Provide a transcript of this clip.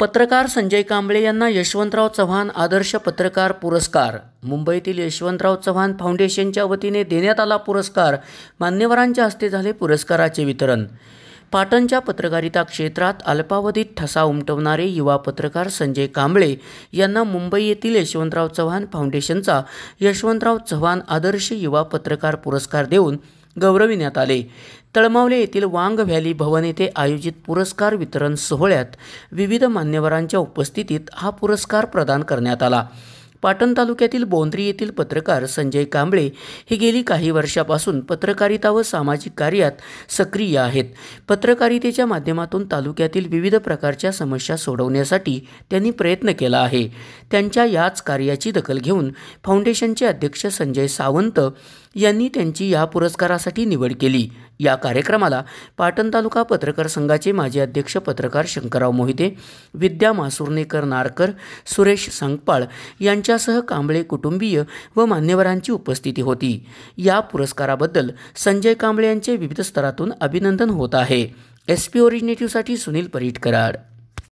पत्रकार संजय कांबळे यांना यशवंतराव चव्हाण आदर्श पत्रकार पुरस्कार मुंबईतील यशवंतराव चव्हाण फाउंडेशनच्या वतीने देण्यात आला पुरस्कार मान्यवरांच्या हस्ते झाले पुरस्काराचे वितरण पाटणच्या पत्रकारिता क्षेत्रात अल्पावधीत ठसा उमटवणारे युवा पत्रकार संजय कांबळे यांना मुंबई येथील यशवंतराव चव्हाण फाउंडेशनचा यशवंतराव चव्हाण आदर्श युवा पत्रकार पुरस्कार देऊन गौरविण्यात आले तळमावले येथील वांग व्हॅली भवन येथे आयोजित पुरस्कार वितरण सोहळ्यात विविध मान्यवरांच्या उपस्थितीत हा पुरस्कार प्रदान करण्यात आला पाटण तालुक्यातील बोंद्री येथील पत्रकार संजय कांबळे हे गेली काही वर्षापासून पत्रकारिता व सामाजिक कार्यात सक्रिय आहेत पत्रकारितेच्या माध्यमातून तालुक्यातील विविध प्रकारच्या समस्या सोडवण्यासाठी त्यांनी प्रयत्न केला आहे त्यांच्या याच कार्याची दखल घेऊन फाउंडेशनचे अध्यक्ष संजय सावंत यांनी त्यांची या पुरस्कारासाठी निवड केली या कार्यक्रमाला पाटण तालुका पत्रकार संघाचे माजी अध्यक्ष पत्रकार शंकरराव मोहिते विद्या मासुर्नेकर नारकर सुरेश संगपाळ यांच्यासह कांबळे कुटुंबीय व मान्यवरांची उपस्थिती होती या पुरस्काराबद्दल संजय कांबळे यांचे विविध स्तरातून अभिनंदन होत आहे एस पी ओरिजिनेटिव्हसाठी सुनील परीटकरार